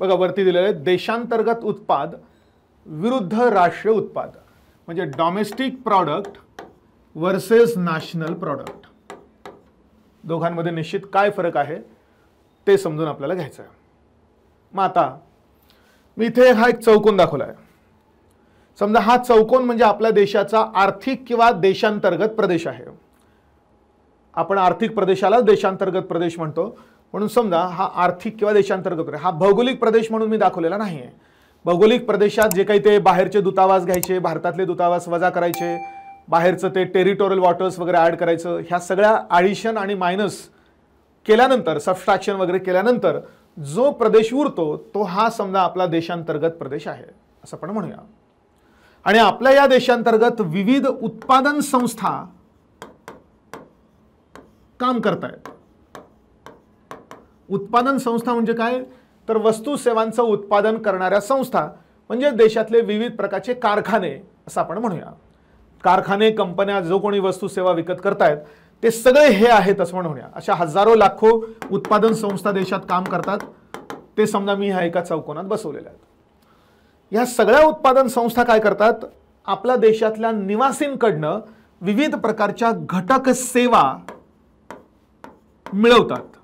बघा वरती दिलेलं आहे देशांतर्गत उत्पाद विरुद्ध राष्ट्रीय उत्पाद म्हणजे domestic product versus national product दोघांमध्ये निश्चित काय फरक आहे ते समजून आपल्याला घ्यायचं आहे मग आता मी इथे हा एक चौकोन दाखवला आहे समजा हा चौकोन म्हणजे आपल्या देशाचा आर्थिक किंवा देशांतर्गत प्रदेश आहे आपण आर्थिक प्रदेशाला देशांतर्गत प्रदेश म्हणतो म्हणून समजा हा आर्थिक किंवा देशांतर्गत हा भौगोलिक प्रदेश म्हणून मी दाखवलेला नाही आहे भौगोलिक प्रदेशात जे काही ते बाहेरचे दूतावास घ्यायचे भारतातले दूतावास वजा करायचे बाहेरचं ते टेरिटोरियल वॉटर्स वगैरे ॲड करायचं ह्या सगळ्या ॲडिशन आणि मायनस केल्यानंतर सबस्ट्रॅक्शन वगैरे केल्यानंतर जो प्रदेश उरतो तो हा समजा आपला देशांतर्गत प्रदेश आहे असं आपण म्हणूया आणि आपल्या या देशांतर्गत विविध उत्पादन संस्था काम करतायत उत्पादन संस्था म्हणजे काय तर वस्तू सेवांचं उत्पादन करणाऱ्या संस्था म्हणजे देशातले विविध प्रकारचे कारखाने असं आपण म्हणूया कारखाने कंपन्या जो कोणी वस्तू सेवा विकत करतायत ते सगळे हे आहेत असं म्हणूया अशा हजारो लाखो उत्पादन संस्था देशात काम करतात ते समजा मी ह्या एका चौकोनात बसवलेल्या आहेत ह्या सगळ्या उत्पादन संस्था काय करतात आपल्या देशातल्या निवासींकडनं विविध प्रकारच्या घटक सेवा मिळवतात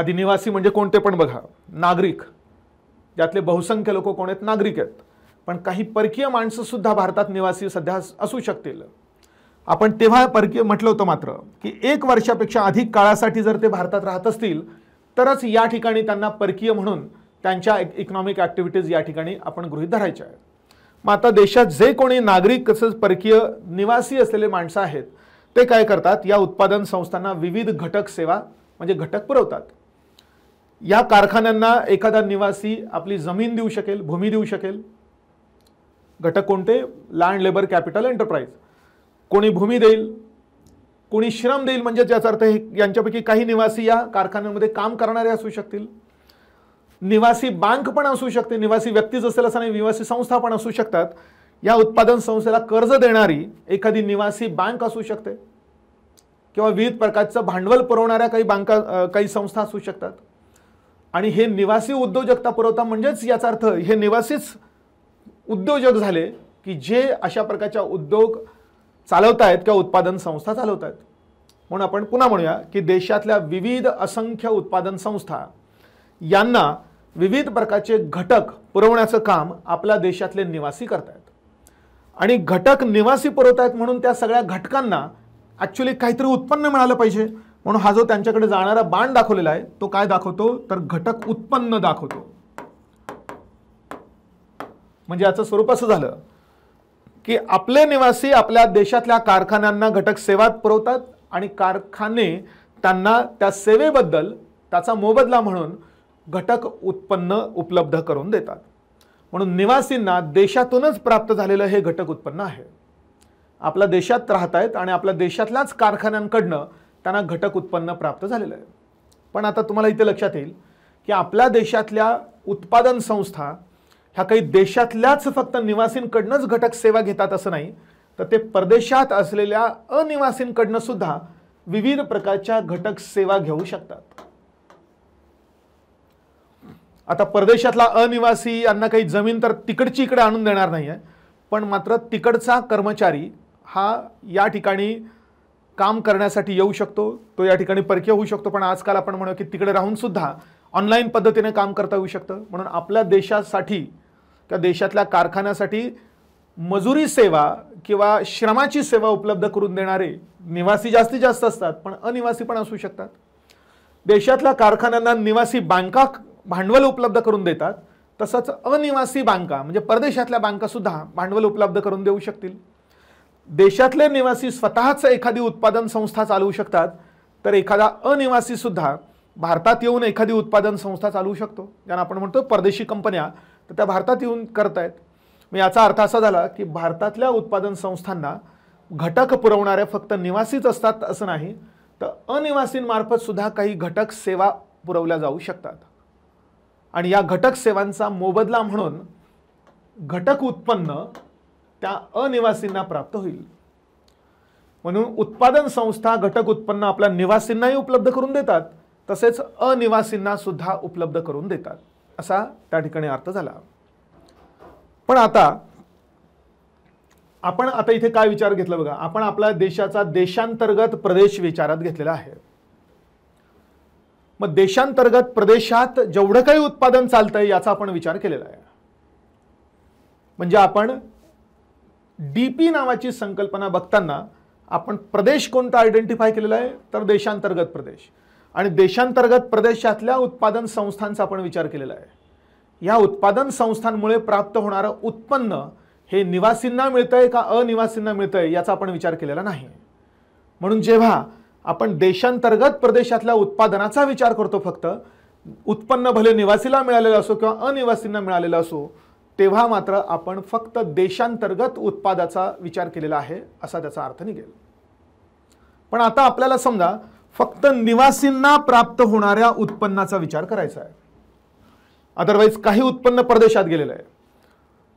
आधी निवासी म्हणजे कोणते पण बघा नागरिक त्यातले बहुसंख्य लोक कोण आहेत नागरिक आहेत पण काही परकीय माणसंसुद्धा भारतात निवासी सध्या असू शकतील आपण तेव्हा परकीय म्हटलं होतं मात्र की एक वर्षापेक्षा अधिक काळासाठी जर ते भारतात राहत असतील तरच या ठिकाणी त्यांना परकीय म्हणून त्यांच्या इकॉनॉमिक ॲक्टिव्हिटीज या ठिकाणी आपण गृहीत धरायच्या आहेत मग आता देशात जे कोणी नागरिक तसंच परकीय निवासी असलेले माणसं आहेत ते काय करतात या उत्पादन संस्थांना विविध घटक सेवा म्हणजे घटक पुरवतात या कारखान्यांना एखादा निवासी आपली जमीन देऊ शकेल भूमी देऊ शकेल घटक कोणते लँड लेबर कॅपिटल एंटरप्राइज कोणी भूमी देईल कोणी श्रम देईल म्हणजे ज्याचा अर्थ हे यांच्यापैकी काही निवासी या कारखान्यांमध्ये काम करणारे असू शकतील निवासी बँक पण असू शकते निवासी व्यक्ती असेल असं नाही निवासी संस्था पण असू शकतात या उत्पादन संस्थेला कर्ज देणारी एखादी निवासी बँक असू शकते किंवा विविध प्रकारचं भांडवल पुरवणाऱ्या काही बँका काही संस्था असू शकतात आणि हे निवासी उद्योजकता पुरवता म्हणजेच याचा अर्थ हे निवासीच उद्योजक झाले की जे अशा प्रकारच्या उद्योग चालवत आहेत किंवा उत्पादन संस्था चालवत आहेत म्हणून आपण पुन्हा म्हणूया की देशातल्या विविध असंख्य उत्पादन संस्था यांना विविध प्रकारचे घटक पुरवण्याचं काम आपल्या देशातले निवासी करतायत आणि घटक निवासी पुरवत आहेत म्हणून त्या सगळ्या घटकांना ॲक्च्युली काहीतरी उत्पन्न मिळालं पाहिजे म्हणून हा जो त्यांच्याकडे जाणारा बाण दाखवलेला आहे तो काय दाखवतो तर घटक उत्पन्न दाखवतो म्हणजे याचं स्वरूप असं झालं की आपले निवासी आपल्या देशातल्या कारखान्यांना घटक सेवात पुरवतात आणि कारखाने त्यांना त्या सेवेबद्दल त्याचा मोबदला म्हणून घटक उत्पन्न उपलब्ध करून देतात म्हणून निवासींना देशातूनच प्राप्त झालेलं हे घटक उत्पन्न आहे आपल्या देशात राहत आहेत आणि आपल्या देशातल्याच कारखान्यांकडनं त्यांना घटक उत्पन्न प्राप्त झालेलं आहे पण आता तुम्हाला इथे लक्षात येईल की आपल्या देशातल्या उत्पादन संस्था ह्या काही देशातल्याच फक्त निवासींकडनंच घटक सेवा घेतात असं नाही तर ते परदेशात असलेल्या अनिवासींकडनं सुद्धा विविध प्रकारच्या घटक सेवा घेऊ शकतात आता परदेशातला अनिवासी यांना काही जमीन तर तिकडची इकडे आणून देणार नाही आहे पण मात्र तिकडचा कर्मचारी हा या ठिकाणी काम करण्यासाठी येऊ शकतो तो या ठिकाणी परकीय होऊ शकतो पण आजकाल आपण म्हणू की तिकडे राहून सुद्धा ऑनलाईन पद्धतीने काम करता येऊ शकतं म्हणून आपल्या देशासाठी किंवा देशातल्या कारखान्यासाठी मजुरी सेवा किंवा श्रमाची सेवा उपलब्ध करून देणारे निवासी जास्तीत जास्त असतात पण अनिवासी पण असू शकतात देशातल्या कारखान्यांना निवासी बँका भांडवल उपलब्ध करून देतात तसंच अनिवासी बँका म्हणजे परदेशातल्या बँकासुद्धा भांडवल उपलब्ध करून देऊ शकतील देशातले निवासी स्वतःच एखादी उत्पादन संस्था चालवू शकतात तर एखादा अनिवासी सुद्धा भारतात येऊन एखादी उत्पादन संस्था चालवू शकतो ज्यांना आपण म्हणतो परदेशी कंपन्या तर त्या भारतात येऊन करतायत मग याचा अर्थ असा झाला की भारतातल्या उत्पादन संस्थांना घटक पुरवणाऱ्या फक्त निवासीच असतात असं नाही तर अनिवासींमार्फत सुद्धा काही घटक सेवा पुरवल्या जाऊ शकतात आणि या घटक सेवांचा मोबदला म्हणून घटक उत्पन्न त्या अनिवासींना प्राप्त होईल म्हणून उत्पादन संस्था घटक उत्पन्न आपल्या निवासींनाही उपलब्ध करून देतात तसेच अनिवासींना सुद्धा उपलब्ध करून देतात असा त्या ठिकाणी अर्थ झाला पण आता आपण आता इथे काय विचार घेतला बघा आपण आपल्या देशाचा देशांतर्गत प्रदेश विचारात घेतलेला आहे मग देशांतर्गत प्रदेशात जेवढं काही उत्पादन चालतंय याचा आपण विचार केलेला आहे म्हणजे आपण डी पी नावाची संकल्पना बघताना आपण प्रदेश कोणता आयडेंटिफाय केलेला आहे तर देशांतर्गत प्रदेश आणि देशांतर्गत प्रदेशातल्या उत्पादन संस्थांचा आपण विचार केलेला आहे या उत्पादन संस्थांमुळे प्राप्त होणारं उत्पन्न हे निवासींना मिळतंय का अनिवासींना मिळतंय याचा आपण विचार केलेला नाही म्हणून जेव्हा आपण देशांतर्गत प्रदेशातल्या उत्पादनाचा विचार करतो फक्त उत्पन्न भले निवासीला मिळालेलं असो किंवा अनिवासींना मिळालेलं असो तेव्हा मात्र आपण फक्त देशांतर्गत उत्पादाचा विचार केलेला आहे असा त्याचा अर्थ निघेल पण आता आपल्याला समजा फक्त निवासींना प्राप्त होणाऱ्या उत्पन्नाचा विचार करायचा आहे अदरवाईज काही उत्पन्न परदेशात गेलेलं आहे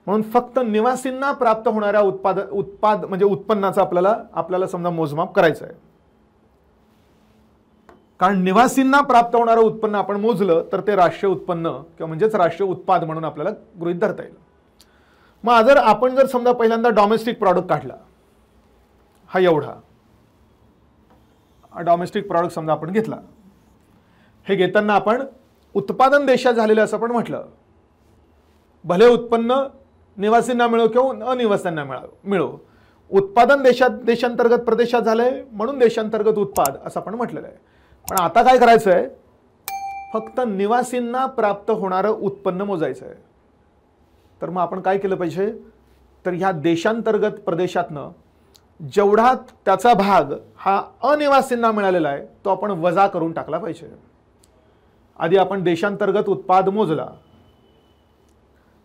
म्हणून फक्त निवासींना प्राप्त होणाऱ्या उत्पाद उत्पाद म्हणजे उत्पन्नाचा आपल्याला आपल्याला समजा मोजमाप करायचं आहे कारण निवासींना प्राप्त होणारं उत्पन्न आपण मोजलं तर ते राष्ट्रीय उत्पन्न किंवा म्हणजेच राष्ट्रीय उत्पाद म्हणून आपल्याला गृहित धरता येईल मग जर आपण जर समजा पहिल्यांदा डॉमेस्टिक प्रॉडक्ट काढला हा एवढा डॉमेस्टिक प्रॉडक्ट समजा आपण घेतला हे घेताना आपण उत्पादन देशात झालेलं असं आपण म्हटलं भले उत्पन्न निवासींना मिळो किंवा अनिवासींना मिळा मिळो उत्पादन देशात देशांतर्गत प्रदेशात झालंय म्हणून देशांतर्गत उत्पाद असं आपण म्हटलेलं आहे पण आता काय करायचं आहे फक्त निवासींना प्राप्त होणारं उत्पन्न मोजायचं आहे तर मग आपण काय केलं पाहिजे तर ह्या देशांतर्गत प्रदेशातनं जेवढा त्याचा भाग हा अनिवासींना मिळालेला आहे तो आपण वजा करून टाकला पाहिजे आधी आपण देशांतर्गत उत्पाद मोजला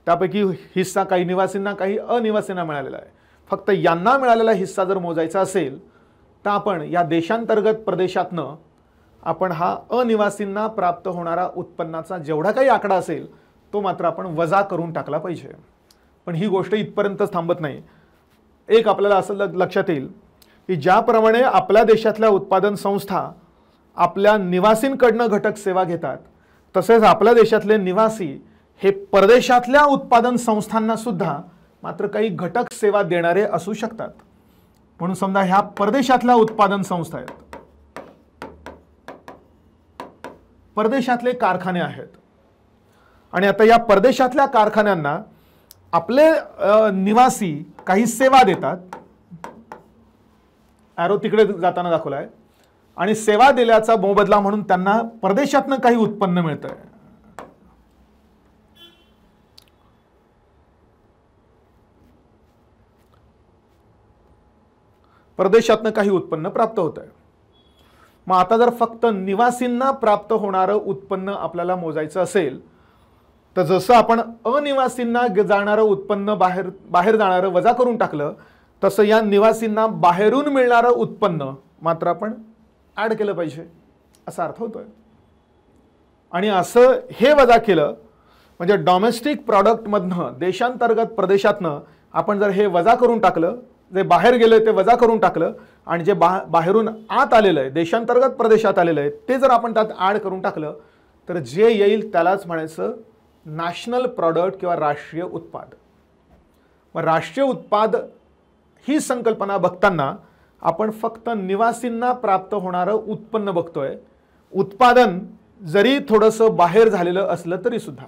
त्यापैकी हिस्सा काही निवासींना काही अनिवासींना मिळालेला आहे फक्त यांना मिळालेला हिस्सा जर मोजायचा असेल तर आपण या देशांतर्गत प्रदेशातनं आपण हा अनिवासींना प्राप्त होणारा उत्पन्नाचा जेवढा काही आकडा असेल तो मात्र आपण वजा करून टाकला पाहिजे पण ही गोष्ट इथपर्यंत थांबत नाही एक आपल्याला असं लक्षात येईल की ज्याप्रमाणे आपल्या देशातल्या उत्पादन संस्था आपल्या निवासींकडनं घटक सेवा घेतात तसेच आपल्या देशातले निवासी हे परदेशातल्या उत्पादन संस्थांना सुद्धा मात्र काही घटक सेवा देणारे असू शकतात म्हणून समजा ह्या परदेशातल्या उत्पादन संस्था आहेत परदेशातले कारखाने आहेत आणि आता या परदेशातल्या कारखान्यांना आपले निवासी काही सेवा देतात ॲरो तिकडे जाताना दाखवला आहे आणि सेवा दिल्याचा मोबदला म्हणून त्यांना परदेशातनं काही उत्पन्न मिळत आहे परदेशातनं काही उत्पन्न प्राप्त होत आहे मग आता जर फक्त निवासींना प्राप्त होणारं उत्पन्न आपल्याला मोजायचं असेल तर जसं आपण अनिवासींना जाणारं उत्पन्न बाहेर बाहेर जाणारं वजा करून टाकलं तसं या निवासींना बाहेरून मिळणारं उत्पन्न मात्र आपण ॲड केलं पाहिजे असा अर्थ होतोय आणि असं हे वजा केलं म्हणजे डॉमेस्टिक प्रॉडक्टमधनं देशांतर्गत प्रदेशातनं आपण जर हे वजा करून टाकलं जे बाहेर गेले ते वजा करून टाकलं आणि जे बा बाहेरून आत आलेलं आहे देशांतर्गत प्रदेशात आलेलं आहे ते जर आपण त्यात ॲड करून टाकलं तर जे येईल त्यालाच म्हणायचं नॅशनल प्रॉडक्ट किंवा राष्ट्रीय उत्पाद मग राष्ट्रीय उत्पाद ही संकल्पना बघताना आपण फक्त निवासींना प्राप्त होणारं उत्पन्न बघतोय उत्पादन जरी थोडंसं बाहेर झालेलं असलं तरीसुद्धा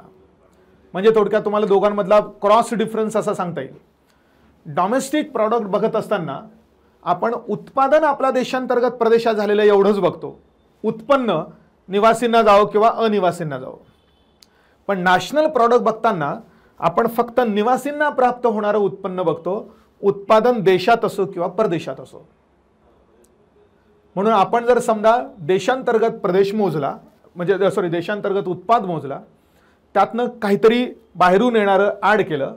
म्हणजे थोडक्यात तुम्हाला दोघांमधला क्रॉस डिफरन्स असा सांगता येईल डॉमेस्टिक प्रॉडक्ट बघत असताना आपण उत्पादन आपल्या देशांतर्गत प्रदेशात झालेलं एवढंच बघतो उत्पन्न निवासींना जावं किंवा अनिवासींना जावं पण नॅशनल प्रॉडक्ट बघताना आपण फक्त निवासींना प्राप्त होणारं उत्पन्न बघतो उत्पादन देशात असो किंवा परदेशात असो म्हणून आपण जर समजा देशांतर्गत प्रदेश मोजला म्हणजे सॉरी देशांतर्गत उत्पाद मोजला त्यातनं काहीतरी बाहेरून येणारं ॲड केलं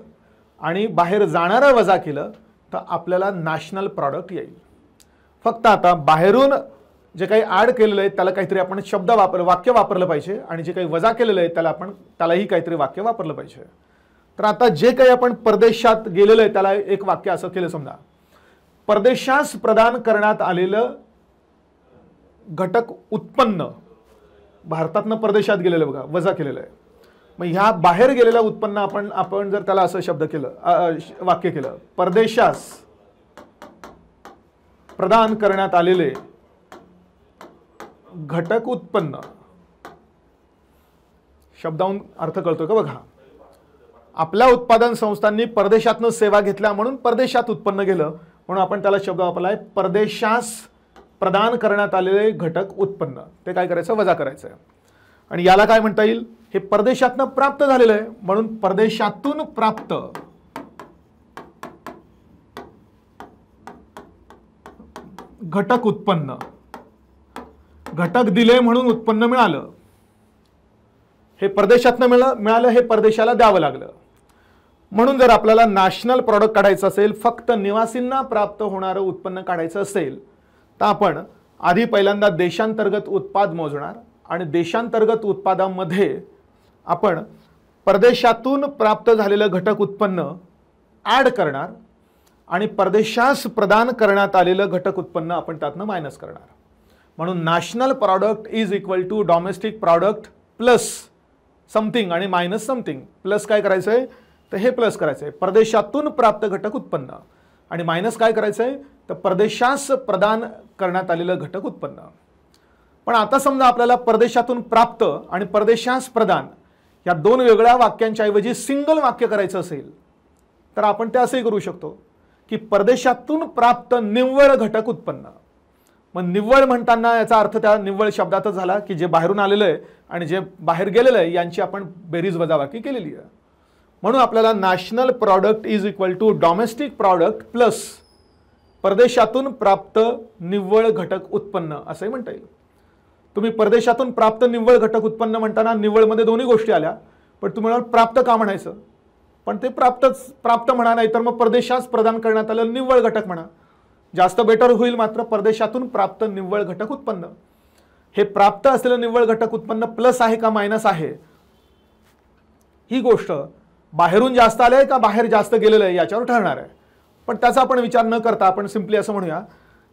आणि बाहेर जाणारं वजा केलं तर आपल्याला नॅशनल प्रॉडक्ट येईल फक्त आता बाहेरून जे काही ॲड केलेलं आहे त्याला काहीतरी आपण शब्द वापर वाक्य वापरलं पाहिजे आणि जे काही वजा केलेलं आहे त्याला आपण त्यालाही काहीतरी वाक्य वापरलं पाहिजे तर आता जे काही आपण परदेशात गेलेलं आहे त्याला एक वाक्य असं केलं समजा परदेशास प्रदान करण्यात आलेलं घटक उत्पन्न भारतातनं परदेशात गेलेलं बघा वजा केलेलं आहे मग ह्या बाहेर गेलेलं उत्पन्न आपण आपण जर त्याला असं शब्द केलं वाक्य केलं परदेशास प्रदान करण्यात आलेले घटक उत्पन्न शब्दाहून अर्थ कळतो का बघा आपल्या उत्पादन संस्थांनी परदेशातनं सेवा घेतल्या म्हणून परदेशात उत्पन्न गेलं म्हणून आपण त्याला शब्द वापरलाय परदेशास प्रदान करण्यात आलेले घटक उत्पन्न ते काय करायचं वजा करायचं आणि याला काय म्हणता येईल हे परदेशातनं प्राप्त झालेलं आहे म्हणून परदेशातून प्राप्त घटक उत्पन्न घटक दिले म्हणून उत्पन्न मिळालं हे परदेशातनं मिळालं मिळालं हे परदेशाला द्यावं लागलं म्हणून जर आपल्याला नॅशनल प्रॉडक्ट काढायचं असेल फक्त निवासींना प्राप्त होणारं उत्पन्न काढायचं असेल तर आपण आधी पहिल्यांदा देशांतर्गत उत्पाद मोजणार आणि देशांतर्गत उत्पादामध्ये आपण परदेशातून प्राप्त झालेलं घटक उत्पन्न ॲड करणार आणि परदेशास प्रदान करण्यात आलेलं घटक उत्पन्न आपण त्यातनं मायनस करणार म्हणून national product is equal to domestic product plus something आणि मायनस समथिंग प्लस काय करायचं आहे तर हे प्लस करायचं आहे परदेशातून प्राप्त घटक उत्पन्न आणि मायनस काय करायचं आहे तर परदेशास प्रदान करण्यात आलेलं घटक उत्पन्न पण आता समजा आपल्याला परदेशातून प्राप्त आणि परदेशास प्रदान या दोन वेगळ्या वाक्यांच्या ऐवजी सिंगल वाक्य करायचं असेल तर आपण ते असंही करू शकतो की परदेशातून प्राप्त निव्वळ घटक उत्पन्न मग निव्वळ म्हणताना याचा अर्थ त्या निव्वळ शब्दातच झाला की जे बाहेरून आलेलं आहे आणि जे बाहेर गेलेलं आहे यांची आपण बेरीज वजाबाकी केलेली आहे म्हणून आपल्याला national product is equal to domestic product plus परदेशातून प्राप्त निव्वळ घटक उत्पन्न असंही म्हणता येईल तुम्ही परदेशातून प्राप्त निव्वळ घटक उत्पन्न म्हणताना निव्वळमध्ये दोन्ही गोष्टी आल्या पण तुम्ही प्राप्त का म्हणायचं पण ते प्राप्तच प्राप्त म्हणा नाही तर मग परदेशास प्रदान करण्यात आलं निव्वळ घटक म्हणा जास्त बेटर होईल मात्र परदेशातून प्राप्त निव्वळ घटक उत्पन्न हे प्राप्त असलेलं निव्वळ घटक उत्पन्न प्लस आहे का मायनस आहे ही गोष्ट बाहेरून जास्त आलं का बाहेर जास्त गेलेलं आहे याच्यावर ठरणार आहे पण त्याचा आपण विचार न करता आपण सिम्पली असं म्हणूया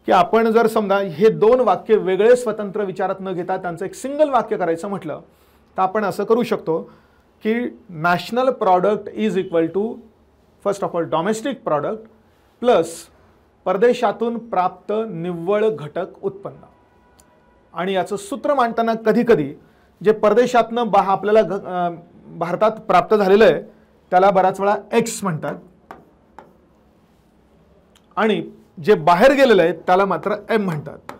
की आपण जर समजा हे दोन वाक्य वेगळे स्वतंत्र विचारात न घेता त्यांचं एक सिंगल वाक्य करायचं म्हटलं तर आपण असं करू शकतो की national product is equal to first of all domestic product plus परदेशातून प्राप्त निव्वळ घटक उत्पन्न आणि याचं सूत्र मांडताना कधीकधी जे परदेशातनं बा आपल्याला घ भारतात प्राप्त झालेलं आहे त्याला बराच वेळा एक्स म्हणतात आणि जे बाहेर गेलेलं आहे त्याला मात्र एम म्हणतात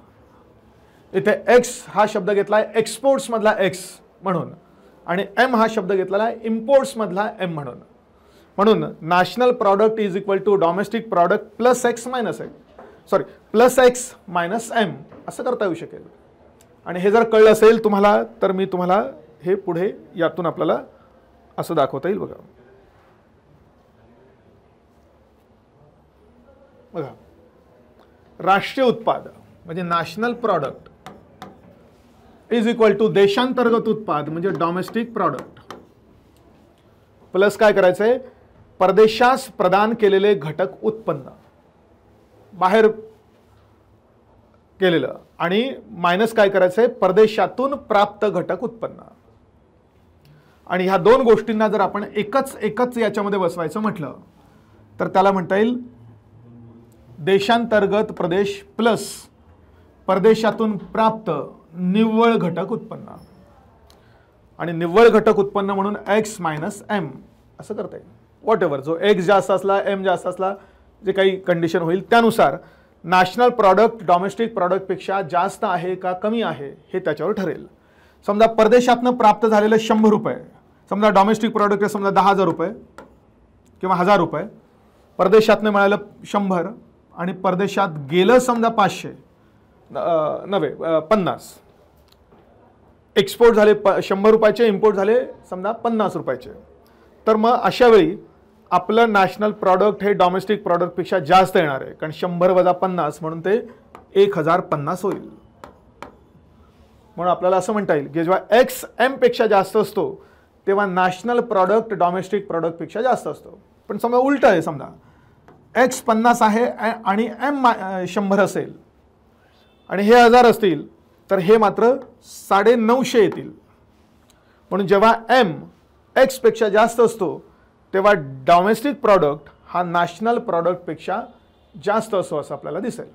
इथे एक्स हा शब्द घेतला आहे एक्सपोर्ट्समधला एक्स म्हणून आणि एम हा शब्द घेतलेला आहे इम्पोर्ट्समधला एम म्हणून म्हणून national product is equal to domestic product plus X minus X sorry plus X minus M असं करता येऊ शकेल आणि हे जर कळलं असेल तुम्हाला तर मी तुम्हाला हे पुढे यातून आपल्याला असं दाखवता येईल बघा बघा राष्ट्रीय उत्पादन म्हणजे national product is equal to देशांतर्गत उत्पाद म्हणजे डॉमेस्टिक प्रॉडक्ट प्लस काय करायचंय परदेशास प्रदान केलेले घटक उत्पन्न बाहेर केलेलं आणि मायनस काय करायचंय परदेशातून प्राप्त घटक उत्पन्न आणि ह्या दोन गोष्टींना जर आपण एकच एकच याच्यामध्ये बसवायचं म्हटलं तर त्याला म्हणता येईल देशांतर्गत प्रदेश प्लस परदेशातून प्राप्त निव्वळ घटक उत्पन्न आणि निव्वळ घटक उत्पन्न म्हणून एक्स मायनस एम असं करता येईल वॉट एव्हर जो एक्स जास्त असला एम जास्त असला जे काही कंडिशन होईल त्यानुसार नॅशनल प्रॉडक्ट डॉमेस्टिक प्रॉडक्टपेक्षा जास्त आहे का कमी आहे हे त्याच्यावर ठरेल समजा परदेशातनं प्राप्त झालेलं शंभर रुपये समजा डॉमेस्टिक प्रॉडक्ट समजा दहा हजार रुपये किंवा हजार रुपये परदेशातनं मिळालं शंभर आणि परदेशात गेलं समजा पाचशे नव्हे पन्नास एक्सपोर्ट झाले प शंभर रुपयाचे इम्पोर्ट झाले समजा पन्नास रुपयाचे तर मग अशावेळी आपलं नॅशनल प्रॉडक्ट हे डॉमेस्टिक प्रॉडक्टपेक्षा जास्त येणार आहे कारण शंभर वजा पन्नास म्हणून ते एक हजार पन्नास होईल म्हणून आपल्याला असं म्हणता येईल की जेव्हा एक्स पेक्षा जास्त असतो तेव्हा नॅशनल प्रॉडक्ट डॉमेस्टिक प्रॉडक्टपेक्षा जास्त असतो पण समजा उलट आहे समजा एक्स पन्नास आहे आणि एम शंभर असेल आणि हे हजार असतील तर हे मात्र साडे नऊशे येतील म्हणून जेव्हा एम एक्सपेक्षा जास्त असतो तेव्हा डॉमेस्टिक प्रॉडक्ट हा नॅशनल प्रॉडक्टपेक्षा जास्त असो असं आपल्याला दिसेल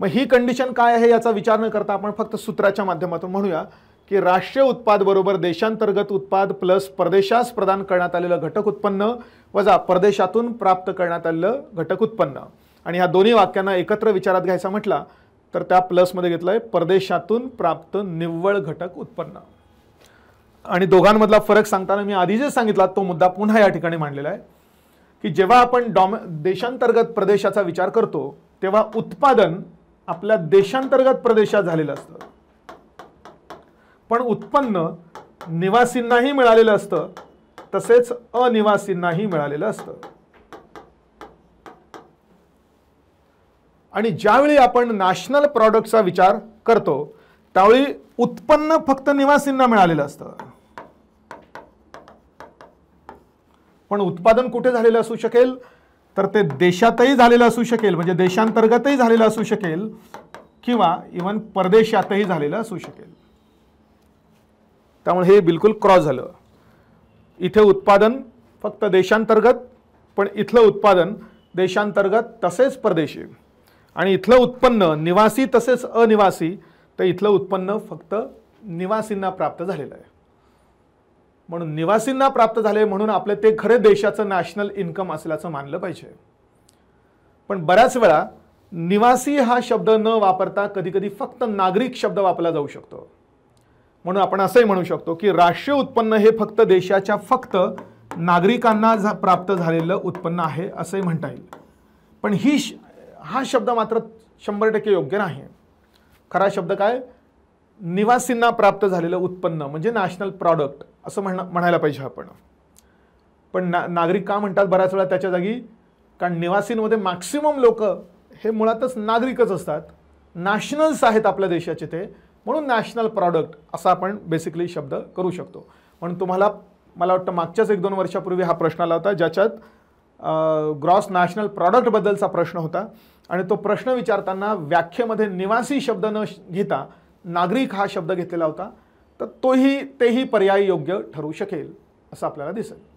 मग ही कंडिशन काय आहे याचा विचार न करता आपण फक्त सूत्राच्या माध्यमातून म्हणूया की राष्ट्रीय उत्पाद बरोबर देशांतर्गत उत्पाद प्लस परदेशास प्रदान करण्यात आलेलं घटक उत्पन्न वजा परदेशातून प्राप्त करण्यात आलेलं घटक उत्पन्न आणि ह्या दोन्ही वाक्यांना एकत्र विचारात घ्यायचा म्हटला तर त्या प्लसमध्ये घेतलं आहे परदेशातून प्राप्त निव्वळ घटक उत्पन्न आणि दोघांमधला फरक सांगताना मी आधी जे सांगितला तो मुद्दा पुन्हा या ठिकाणी मांडलेला आहे की जेव्हा आपण डॉम देशांतर्गत प्रदेशाचा विचार करतो तेव्हा उत्पादन आपल्या देशांतर्गत प्रदेशात झालेलं असतं पण उत्पन्न निवासींनाही मिळालेलं असतं तसेच अनिवासींनाही मिळालेलं असतं आणि ज्यावेळी आपण नॅशनल प्रॉडक्टचा विचार करतो त्यावेळी उत्पन्न फक्त निवासींना मिळालेलं असतं पण उत्पादन कुठे झालेलं असू शकेल तर ते देशातही झालेलं असू शकेल म्हणजे देशांतर्गतही झालेलं असू शकेल किंवा इवन परदेशातही झालेलं असू शकेल त्यामुळे हे बिलकुल क्रॉस झालं इथे उत्पादन फक्त देशांतर्गत पण इथलं उत्पादन देशांतर्गत तसेच परदेशी आणि इथलं उत्पन्न निवासी तसेच अनिवासी तर इथलं उत्पन्न फक्त निवासींना प्राप्त झालेलं आहे म्हणून निवासींना प्राप्त झाले म्हणून आपले ते खरे देशाचं नॅशनल इन्कम असल्याचं मानलं पाहिजे पण बऱ्याच वेळा निवासी हा शब्द न वापरता कधीकधी फक्त नागरिक शब्द वापरला जाऊ शकतो म्हणून आपण असंही म्हणू शकतो की राष्ट्रीय उत्पन्न हे फक्त देशाच्या फक्त नागरिकांना प्राप्त झालेलं उत्पन्न आहे असंही म्हणता येईल पण ही श हा शब्द मात्र शंभर टक्के योग्य नाही खरा शब्द काय निवासींना प्राप्त झालेलं उत्पन्न म्हणजे नॅशनल प्रॉडक्ट असं म्हण म्हणायला पाहिजे आपण पण ना नागरिक का म्हणतात बऱ्याच वेळा त्याच्या जागी कारण निवासींमध्ये मॅक्सिमम लोक हे मुळातच नागरिकच असतात नॅशनल्स आहेत आपल्या देशाचे ते म्हणून नॅशनल प्रॉडक्ट असा आपण बेसिकली शब्द करू शकतो म्हणून तुम्हाला मला वाटतं मागच्याच एक दोन वर्षापूर्वी हा प्रश्न आला होता ज्याच्यात ग्रॉस नॅशनल प्रॉडक्टबद्दलचा प्रश्न होता आणि तो प्रश्न विचारताना व्याख्येमध्ये निवासी शब्द न घेता नागरिक हा शब्द घेतलेला होता तर तोही तेही पर्याय योग्य ठरू शकेल असं आपल्याला दिसेल